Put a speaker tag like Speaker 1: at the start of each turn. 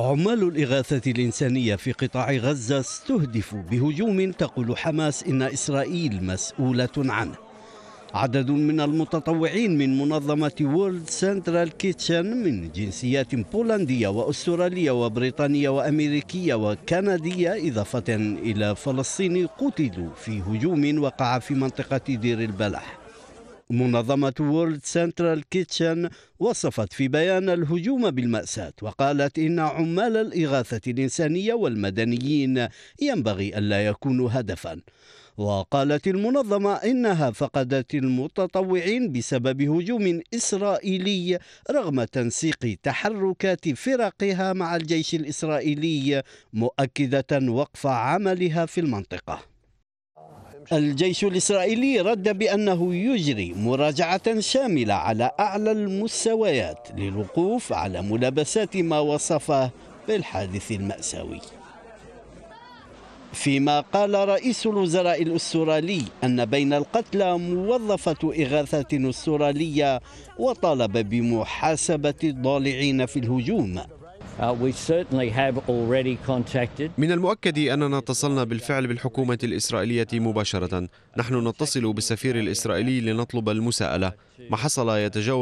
Speaker 1: عمال الإغاثة الإنسانية في قطاع غزة استهدفوا بهجوم تقول حماس إن إسرائيل مسؤولة عنه عدد من المتطوعين من منظمة وورلد سنترال كيتشن من جنسيات بولندية وأسترالية وبريطانية وأمريكية وكندية إضافة إلى فلسطيني قتلوا في هجوم وقع في منطقة دير البلح منظمة وورلد سنترال كيتشن وصفت في بيان الهجوم بالمأساة وقالت إن عمال الإغاثة الإنسانية والمدنيين ينبغي ألا يكونوا هدفاً وقالت المنظمة إنها فقدت المتطوعين بسبب هجوم إسرائيلي رغم تنسيق تحركات فرقها مع الجيش الإسرائيلي مؤكدة وقف عملها في المنطقة الجيش الإسرائيلي رد بأنه يجري مراجعة شاملة على أعلى المستويات للوقوف على ملابسات ما وصفه بالحادث المأساوي فيما قال رئيس الوزراء الأسترالي أن بين القتلى موظفة إغاثة أسترالية وطالب بمحاسبة الضالعين في الهجوم Uh,
Speaker 2: من المؤكد أننا اتصلنا بالفعل بالحكومة الإسرائيلية مباشرة نحن نتصل بالسفير الإسرائيلي لنطلب المساءلة ما حصل يتجاوز